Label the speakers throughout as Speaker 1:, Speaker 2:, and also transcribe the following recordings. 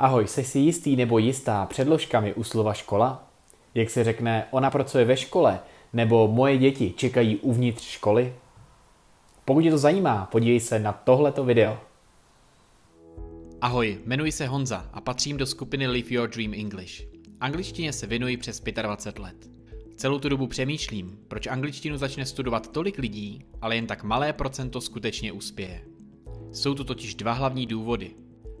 Speaker 1: Ahoj, jsi si jistý nebo jistá předložkami u slova škola? Jak se řekne, ona pracuje ve škole, nebo moje děti čekají uvnitř školy? Pokud tě to zajímá, podívej se na tohleto video. Ahoj, jmenuji se Honza a patřím do skupiny Live Your Dream English. Angličtině se věnuji přes 25 let. Celou tu dobu přemýšlím, proč angličtinu začne studovat tolik lidí, ale jen tak malé procento skutečně uspěje. Jsou tu totiž dva hlavní důvody,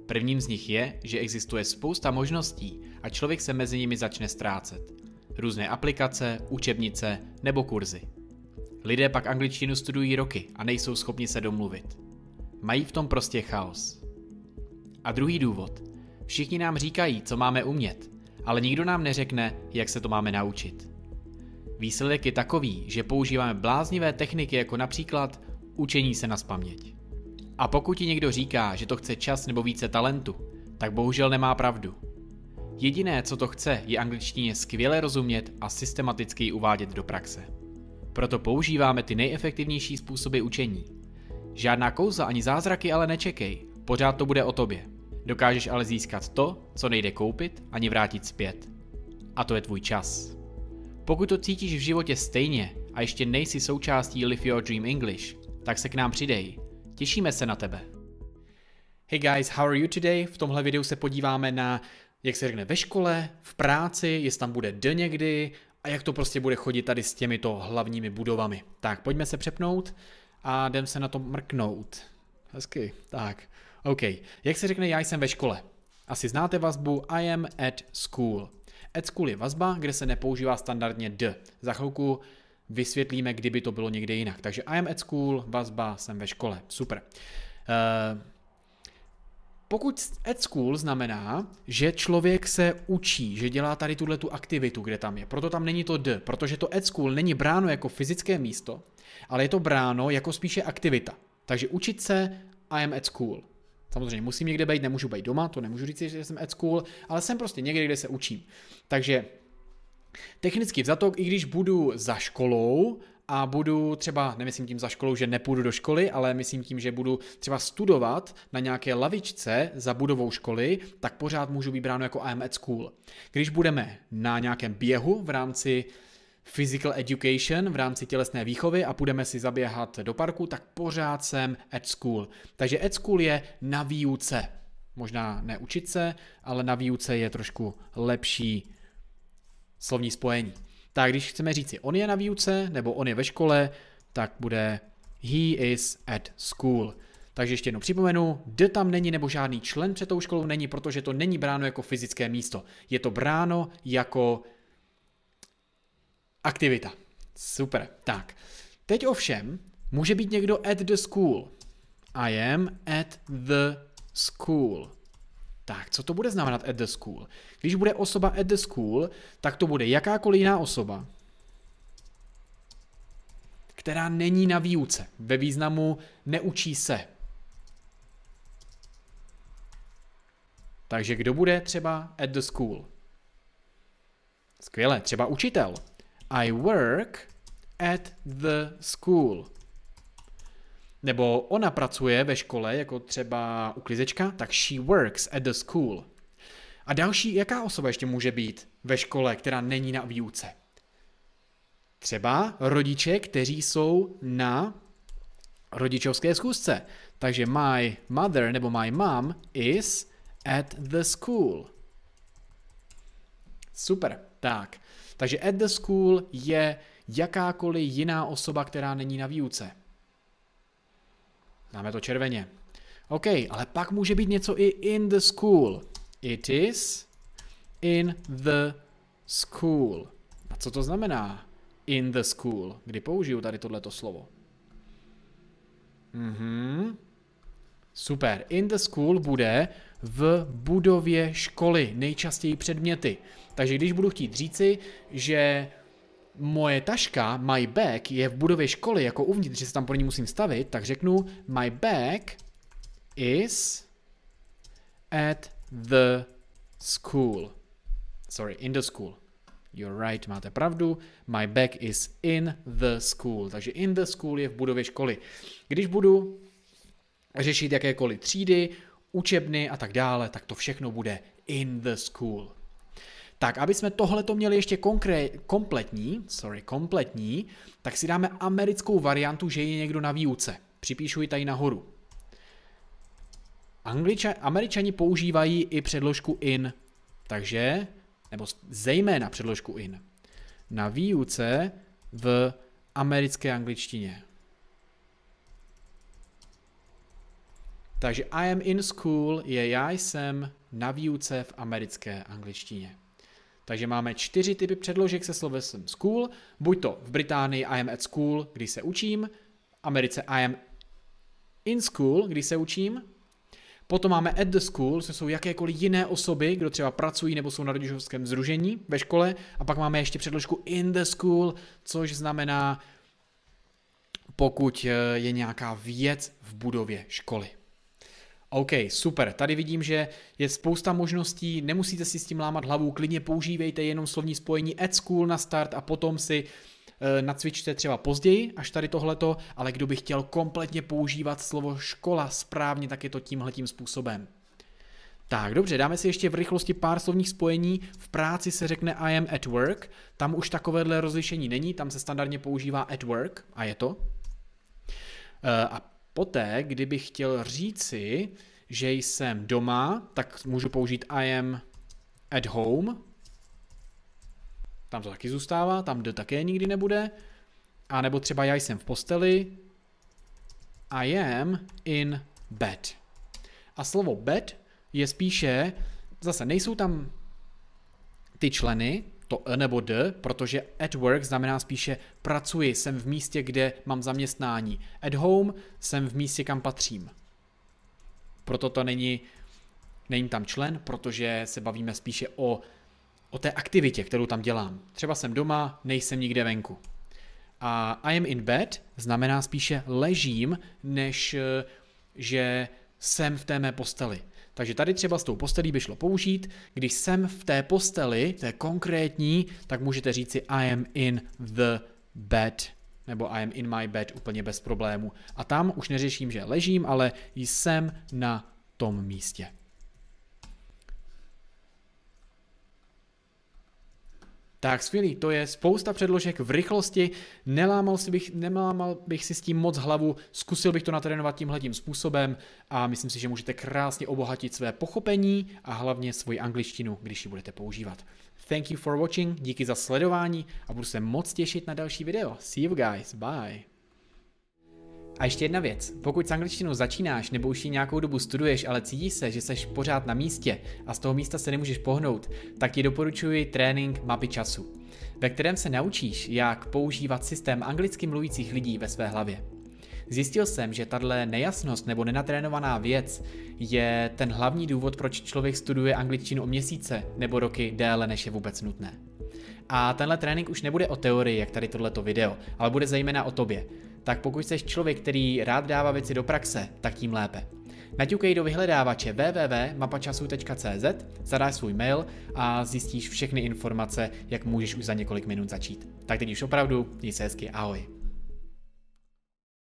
Speaker 1: Prvním z nich je, že existuje spousta možností a člověk se mezi nimi začne ztrácet. Různé aplikace, učebnice nebo kurzy. Lidé pak angličtinu studují roky a nejsou schopni se domluvit. Mají v tom prostě chaos. A druhý důvod. Všichni nám říkají, co máme umět, ale nikdo nám neřekne, jak se to máme naučit. Výsledek je takový, že používáme bláznivé techniky jako například učení se na spaměť. A pokud ti někdo říká, že to chce čas nebo více talentu, tak bohužel nemá pravdu. Jediné, co to chce, je angličtině skvěle rozumět a systematicky ji uvádět do praxe. Proto používáme ty nejefektivnější způsoby učení. Žádná kouzla ani zázraky ale nečekej, pořád to bude o tobě. Dokážeš ale získat to, co nejde koupit ani vrátit zpět. A to je tvůj čas. Pokud to cítíš v životě stejně a ještě nejsi součástí Live Your Dream English, tak se k nám přidej Těšíme se na tebe. Hey guys, how are you today? V tomhle videu se podíváme na, jak se řekne ve škole, v práci, jestli tam bude d někdy a jak to prostě bude chodit tady s těmito hlavními budovami. Tak, pojďme se přepnout a jdem se na to mrknout. Hezky, tak. OK, jak se řekne já jsem ve škole? Asi znáte vazbu I am at school. At school je vazba, kde se nepoužívá standardně d. Za chvilku vysvětlíme, kdyby to bylo někde jinak. Takže I am at school, vazba, jsem ve škole. Super. Uh, pokud at school znamená, že člověk se učí, že dělá tady tuhle tu aktivitu, kde tam je, proto tam není to d, protože to at school není bráno jako fyzické místo, ale je to bráno jako spíše aktivita. Takže učit se I am at school. Samozřejmě musím někde být, nemůžu být doma, to nemůžu říct, že jsem at school, ale jsem prostě někde, kde se učím. Takže Technicky to, i když budu za školou a budu třeba, nemyslím tím za školou, že nepůjdu do školy, ale myslím tím, že budu třeba studovat na nějaké lavičce za budovou školy, tak pořád můžu být bráno jako AM at school. Když budeme na nějakém běhu v rámci physical education v rámci tělesné výchovy a půjdeme si zaběhat do parku, tak pořád jsem at school. Takže at school je na výuce. Možná ne učit se, ale na výuce je trošku lepší slovní spojení. Tak když chceme říci on je na výuce nebo on je ve škole, tak bude he is at school. Takže ještě jednou připomenu, d tam není nebo žádný člen před tou školou není, protože to není bráno jako fyzické místo. Je to bráno jako aktivita. Super, tak. Teď ovšem může být někdo at the school. I am at the school. Tak, co to bude znamenat at the school? Když bude osoba at the school, tak to bude jakákoliv jiná osoba, která není na výuce, ve významu neučí se. Takže kdo bude třeba at the school? Skvěle, třeba učitel. I work at the school nebo ona pracuje ve škole jako třeba uklizečka, tak she works at the school. A další, jaká osoba ještě může být ve škole, která není na výuce? Třeba rodiče, kteří jsou na rodičovské schůzce. Takže my mother nebo my mom is at the school. Super, tak. Takže at the school je jakákoliv jiná osoba, která není na výuce. Dáme to červeně. OK, ale pak může být něco i in the school. It is in the school. A co to znamená in the school? Kdy použiju tady tohleto slovo? Mhm. Super. In the school bude v budově školy, nejčastěji předměty. Takže když budu chtít říci, že moje taška, my bag, je v budově školy jako uvnitř, že se tam po ní musím stavit, tak řeknu my bag is at the school. Sorry, in the school. You're right, máte pravdu. My bag is in the school. Takže in the school je v budově školy. Když budu řešit jakékoliv třídy, učebny a tak dále, tak to všechno bude in the school. Tak, aby jsme tohle to měli ještě konkré, kompletní, sorry, kompletní, tak si dáme americkou variantu, že je někdo na výuce. Připíšu ji tady nahoru. Angliča, američani používají i předložku in, takže, nebo zejména předložku in, na výuce v americké angličtině. Takže I am in school je já jsem na výuce v americké angličtině. Takže máme čtyři typy předložek se slovesem school, buď to v Británii I am at school, když se učím, v Americe I am in school, když se učím, Potom máme at the school, což jsou jakékoliv jiné osoby, kdo třeba pracují nebo jsou na rodičovském zružení ve škole. A pak máme ještě předložku in the school, což znamená, pokud eh, je nějaká věc v budově školy. OK, super. Tady vidím, že je spousta možností, nemusíte si s tím lámat hlavu, klidně používejte jenom slovní spojení at school na start a potom si e, eh, nacvičte třeba později, až tady tohleto, ale kdo by chtěl kompletně používat slovo škola správně, tak je to tímhletím způsobem. Tak, dobře, dáme si ještě v rychlosti pár slovních spojení. V práci se řekne I am at work, tam už takovéhle rozlišení není, tam se standardně používá at work a je to. Eh, a Poté, kdybych chtěl říci, že jsem doma, tak můžu použít I am at home. Tam to taky zůstává, tam do také nikdy nebude. A nebo třeba já jsem v posteli. I am in bed. A slovo bed je spíše, zase nejsou tam ty členy, to E nebo D, protože at work znamená spíše pracuji, jsem v místě, kde mám zaměstnání. At home jsem v místě, kam patřím. Proto to není, není tam člen, protože se bavíme spíše o, o té aktivitě, kterou tam dělám. Třeba jsem doma, nejsem nikde venku. A I am in bed znamená spíše ležím, než eh, že jsem v té mé posteli. Takže tady třeba s tou postelí by šlo použít, když jsem v té posteli, je konkrétní, tak můžete říci I am in the bed nebo I am in my bed úplně bez problému. A tam už neřeším, že ležím, ale jsem na tom místě. Tak skvělý, to je spousta předložek v rychlosti, nelámal, si bych, nelámal bych si s tím moc hlavu, zkusil bych to natrénovat tímhletím způsobem a myslím si, že můžete krásně obohatit své pochopení a hlavně svoji angličtinu, když ji budete používat. Thank you for watching, díky za sledování a budu se moc těšit na další video. See you guys, bye. A ještě jedna věc. Pokud s angličtinou začínáš nebo už ji nějakou dobu studuješ, ale cítíš se, že seš pořád na místě a z toho místa se nemůžeš pohnout, tak ti doporučuji trénink mapy času, ve kterém se naučíš, jak používat systém anglicky mluvících lidí ve své hlavě. Zjistil jsem, že tahle nejasnost nebo nenatrénovaná věc je ten hlavní důvod, proč člověk studuje angličtinu o měsíce nebo roky déle, než je vůbec nutné. A tenhle trénink už nebude o teorii, jak tady tohleto video, ale bude zejména o tobě tak pokud jsi člověk, který rád dává věci do praxe, tak tím lépe. Naťukej do vyhledávače www.mapačasu.cz, zadáš svůj mail a zjistíš všechny informace, jak můžeš už za několik minut začít. Tak teď už opravdu, měj se hezky, ahoj.